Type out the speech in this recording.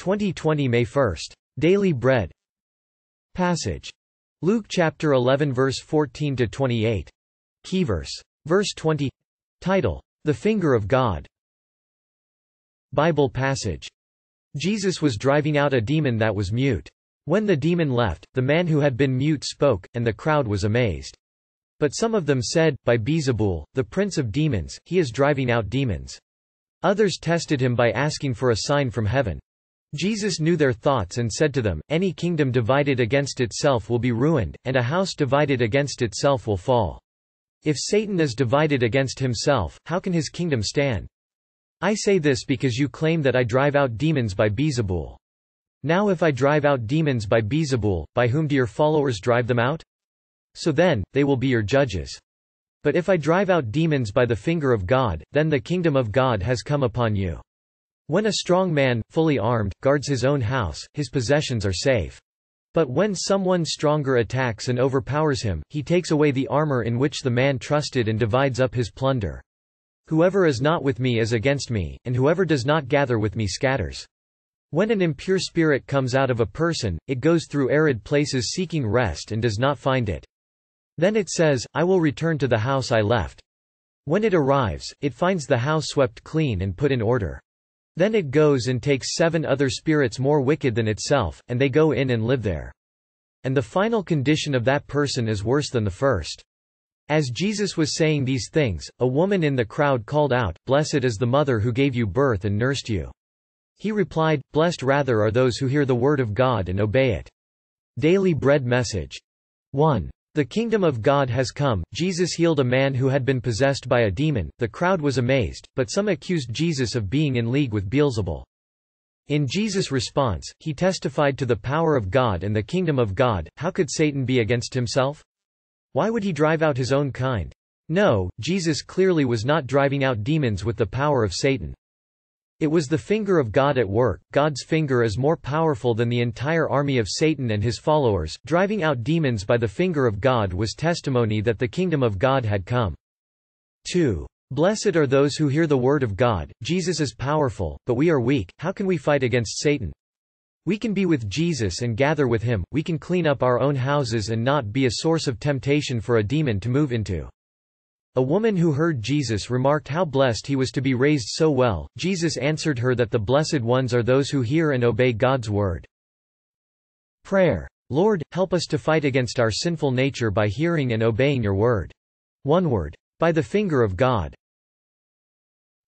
2020 May 1st. Daily Bread Passage. Luke chapter 11 verse 14 to 28. Key verse. Verse 20. Title. The Finger of God. Bible passage. Jesus was driving out a demon that was mute. When the demon left, the man who had been mute spoke, and the crowd was amazed. But some of them said, By Beelzebul, the prince of demons, he is driving out demons. Others tested him by asking for a sign from heaven. Jesus knew their thoughts and said to them, Any kingdom divided against itself will be ruined, and a house divided against itself will fall. If Satan is divided against himself, how can his kingdom stand? I say this because you claim that I drive out demons by Beelzebul. Now if I drive out demons by Beelzebul, by whom do your followers drive them out? So then, they will be your judges. But if I drive out demons by the finger of God, then the kingdom of God has come upon you. When a strong man, fully armed, guards his own house, his possessions are safe. But when someone stronger attacks and overpowers him, he takes away the armor in which the man trusted and divides up his plunder. Whoever is not with me is against me, and whoever does not gather with me scatters. When an impure spirit comes out of a person, it goes through arid places seeking rest and does not find it. Then it says, I will return to the house I left. When it arrives, it finds the house swept clean and put in order. Then it goes and takes seven other spirits more wicked than itself, and they go in and live there. And the final condition of that person is worse than the first. As Jesus was saying these things, a woman in the crowd called out, Blessed is the mother who gave you birth and nursed you. He replied, Blessed rather are those who hear the word of God and obey it. Daily Bread Message. 1. The kingdom of God has come. Jesus healed a man who had been possessed by a demon. The crowd was amazed, but some accused Jesus of being in league with Beelzebul. In Jesus' response, he testified to the power of God and the kingdom of God. How could Satan be against himself? Why would he drive out his own kind? No, Jesus clearly was not driving out demons with the power of Satan. It was the finger of God at work. God's finger is more powerful than the entire army of Satan and his followers. Driving out demons by the finger of God was testimony that the kingdom of God had come. 2. Blessed are those who hear the word of God. Jesus is powerful, but we are weak. How can we fight against Satan? We can be with Jesus and gather with him. We can clean up our own houses and not be a source of temptation for a demon to move into. A woman who heard Jesus remarked how blessed he was to be raised so well. Jesus answered her that the blessed ones are those who hear and obey God's word. Prayer. Lord, help us to fight against our sinful nature by hearing and obeying your word. One word. By the finger of God.